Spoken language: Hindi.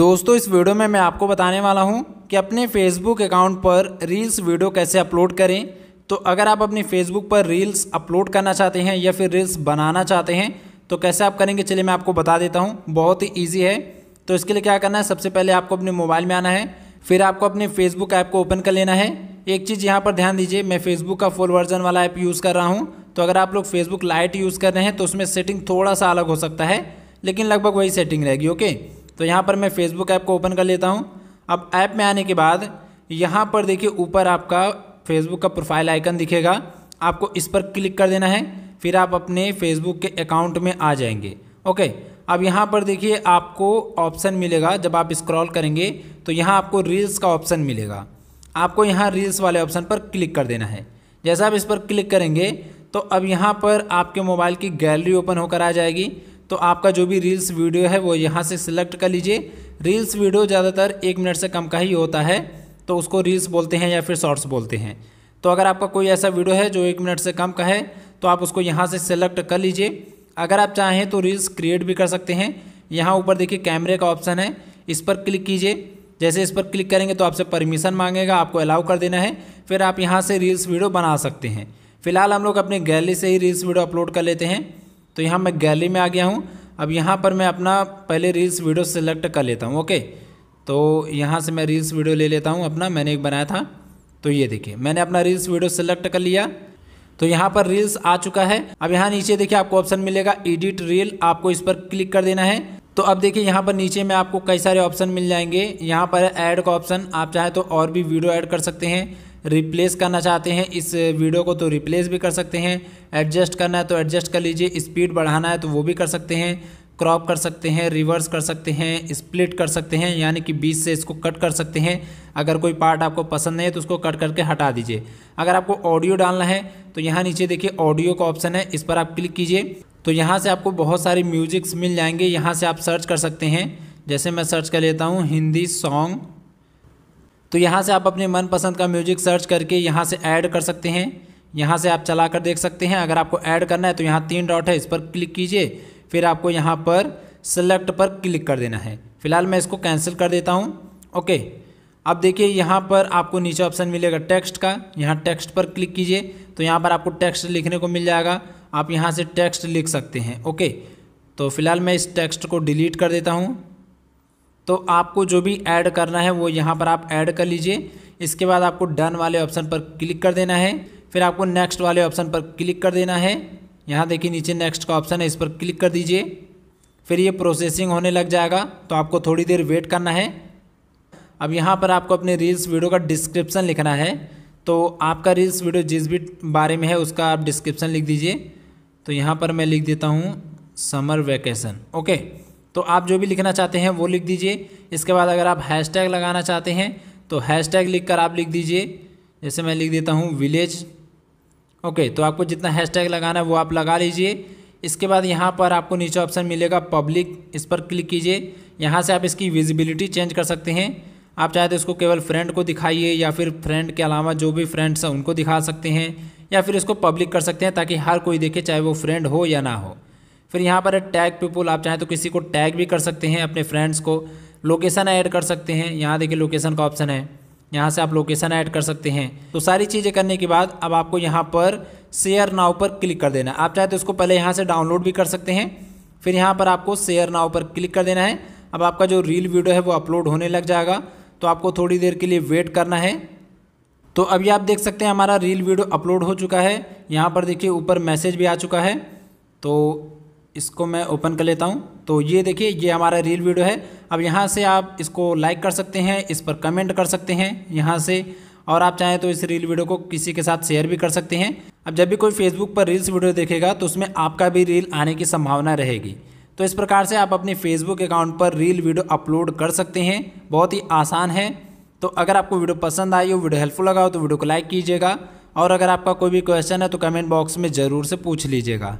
दोस्तों इस वीडियो में मैं आपको बताने वाला हूं कि अपने फेसबुक अकाउंट पर रील्स वीडियो कैसे अपलोड करें तो अगर आप अपने फेसबुक पर रील्स अपलोड करना चाहते हैं या फिर रील्स बनाना चाहते हैं तो कैसे आप करेंगे चलिए मैं आपको बता देता हूं बहुत ही ईजी है तो इसके लिए क्या करना है सबसे पहले आपको अपने मोबाइल में आना है फिर आपको अपने फेसबुक ऐप को ओपन कर लेना है एक चीज़ यहाँ पर ध्यान दीजिए मैं फेसबुक का फुल वर्जन वाला ऐप यूज़ कर रहा हूँ तो अगर आप लोग फेसबुक लाइट यूज़ कर रहे हैं तो उसमें सेटिंग थोड़ा सा अलग हो सकता है लेकिन लगभग वही सेटिंग रहेगी ओके तो यहाँ पर मैं फेसबुक ऐप को ओपन कर लेता हूँ अब ऐप में आने के बाद यहाँ पर देखिए ऊपर आपका फेसबुक का प्रोफाइल आइकन दिखेगा आपको इस पर क्लिक कर देना है फिर आप अपने फेसबुक के अकाउंट में आ जाएंगे ओके अब यहाँ पर देखिए आपको ऑप्शन मिलेगा जब आप स्क्रॉल करेंगे तो यहाँ आपको रील्स का ऑप्शन मिलेगा आपको यहाँ रील्स वाले ऑप्शन पर क्लिक कर देना है जैसा आप इस पर क्लिक करेंगे तो अब यहाँ पर आपके मोबाइल की गैलरी ओपन होकर आ जाएगी तो आपका जो भी रील्स वीडियो है वो यहाँ से सिलेक्ट कर लीजिए रील्स वीडियो ज़्यादातर एक मिनट से कम का ही होता है तो उसको रील्स बोलते हैं या फिर शॉर्ट्स बोलते हैं तो अगर आपका कोई ऐसा वीडियो है जो एक मिनट से कम का है तो आप उसको यहाँ से सिलेक्ट कर लीजिए अगर आप चाहें तो रील्स क्रिएट भी कर सकते हैं यहाँ ऊपर देखिए कैमरे का ऑप्शन है इस पर क्लिक कीजिए जैसे इस पर क्लिक करेंगे तो आपसे परमिशन मांगेगा आपको अलाउ कर देना है फिर आप यहाँ से रील्स वीडियो बना सकते हैं फिलहाल हम लोग अपने गैलरी से ही रील्स वीडियो अपलोड कर लेते हैं तो यहाँ मैं गैली में आ गया हूँ अब यहाँ पर मैं अपना पहले रील्स वीडियो सेलेक्ट कर लेता हूँ ओके तो यहाँ से मैं रील्स वीडियो ले लेता हूँ अपना मैंने एक बनाया था तो ये देखिए मैंने अपना रील्स वीडियो सेलेक्ट कर लिया तो यहाँ पर रील्स आ चुका है अब यहाँ नीचे देखिए आपको ऑप्शन मिलेगा एडिट रील आपको इस पर क्लिक कर देना है तो अब देखिए यहाँ पर नीचे में आपको कई सारे ऑप्शन मिल जाएंगे यहाँ पर ऐड का ऑप्शन आप चाहे तो और भी वीडियो ऐड कर सकते हैं रिप्लेस करना चाहते हैं इस वीडियो को तो रिप्लेस भी कर सकते हैं एडजस्ट करना है तो एडजस्ट कर लीजिए स्पीड बढ़ाना है तो वो भी कर सकते हैं क्रॉप कर सकते हैं रिवर्स कर सकते हैं स्प्लिट कर सकते हैं यानी कि बीच से इसको कट कर सकते हैं अगर कोई पार्ट आपको पसंद नहीं है तो उसको कट करके हटा दीजिए अगर आपको ऑडियो डालना है तो यहाँ नीचे देखिए ऑडियो का ऑप्शन है इस पर आप क्लिक कीजिए तो यहाँ से आपको बहुत सारी म्यूजिक्स मिल जाएंगे यहाँ से आप सर्च कर सकते हैं जैसे मैं सर्च कर लेता हूँ हिंदी सॉन्ग तो यहाँ से आप अपने मनपसंद का म्यूजिक सर्च करके यहाँ से ऐड कर सकते हैं यहाँ से आप चला कर देख सकते हैं अगर आपको ऐड करना है तो यहाँ तीन डॉट है इस पर क्लिक कीजिए फिर आपको यहाँ पर सेलेक्ट पर क्लिक कर देना है फिलहाल मैं इसको कैंसिल कर देता हूँ ओके अब देखिए यहाँ पर आपको नीचे ऑप्शन मिलेगा टेक्स्ट का यहाँ टेक्स्ट पर क्लिक कीजिए तो यहाँ पर आपको टेक्स्ट लिखने को मिल जाएगा आप यहाँ से टेक्स्ट लिख सकते हैं ओके तो फिलहाल मैं इस टेक्स्ट को डिलीट कर देता हूँ तो आपको जो भी ऐड करना है वो यहाँ पर आप ऐड कर लीजिए इसके बाद आपको डन वाले ऑप्शन पर क्लिक कर देना है फिर आपको नेक्स्ट वाले ऑप्शन पर क्लिक कर देना है यहाँ देखिए नीचे नेक्स्ट का ऑप्शन है इस पर क्लिक कर दीजिए फिर ये प्रोसेसिंग होने लग जाएगा तो आपको थोड़ी देर वेट करना है अब यहाँ पर आपको अपने रील्स वीडियो का डिस्क्रिप्शन लिखना है तो आपका रील्स वीडियो जिस भी बारे में है उसका आप डिस्क्रिप्शन लिख दीजिए तो यहाँ पर मैं लिख देता हूँ समर वैकेसन ओके तो आप जो भी लिखना चाहते हैं वो लिख दीजिए इसके बाद अगर आप हैशटैग लगाना चाहते हैं तो हैशटैग लिखकर आप लिख दीजिए जैसे मैं लिख देता हूँ विलेज ओके तो आपको जितना हैशटैग लगाना है वो आप लगा लीजिए इसके बाद यहाँ पर आपको नीचे ऑप्शन मिलेगा पब्लिक इस पर क्लिक कीजिए यहाँ से आप इसकी विजिबिलिटी चेंज कर सकते हैं आप चाहे तो इसको केवल फ्रेंड को दिखाइए या फिर फ्रेंड के अलावा जो भी फ्रेंड्स हैं उनको दिखा सकते हैं या फिर इसको पब्लिक कर सकते हैं ताकि हर कोई देखे चाहे वो फ्रेंड हो या ना हो फिर यहाँ पर टैग पीपुल आप चाहें तो किसी को टैग भी कर सकते हैं अपने फ्रेंड्स को लोकेशन ऐड कर सकते हैं यहाँ देखिए लोकेशन का ऑप्शन है यहाँ से आप लोकेशन ऐड कर सकते हैं तो सारी चीज़ें करने के बाद अब आपको यहाँ पर शेयर नाव पर क्लिक कर देना आप चाहे तो इसको पहले यहाँ से डाउनलोड भी कर सकते हैं फिर यहाँ पर आपको शेयर नाव पर क्लिक कर देना है अब आपका जो रील वीडियो है वो अपलोड होने लग जाएगा तो आपको थोड़ी देर के लिए वेट करना है तो अभी आप देख सकते हैं हमारा रील वीडियो अपलोड हो चुका है यहाँ पर देखिए ऊपर मैसेज भी आ चुका है तो इसको मैं ओपन कर लेता हूँ तो ये देखिए ये हमारा रील वीडियो है अब यहाँ से आप इसको लाइक कर सकते हैं इस पर कमेंट कर सकते हैं यहाँ से और आप चाहें तो इस रील वीडियो को किसी के साथ शेयर भी कर सकते हैं अब जब भी कोई फेसबुक पर रील्स वीडियो देखेगा तो उसमें आपका भी रील आने की संभावना रहेगी तो इस प्रकार से आप अपने फेसबुक अकाउंट पर रील वीडियो अपलोड कर सकते हैं बहुत ही आसान है तो अगर आपको वीडियो पसंद आई हो वीडियो हेल्पफुल लगा हो तो वीडियो को लाइक कीजिएगा और अगर आपका कोई भी क्वेश्चन है तो कमेंट बॉक्स में ज़रूर से पूछ लीजिएगा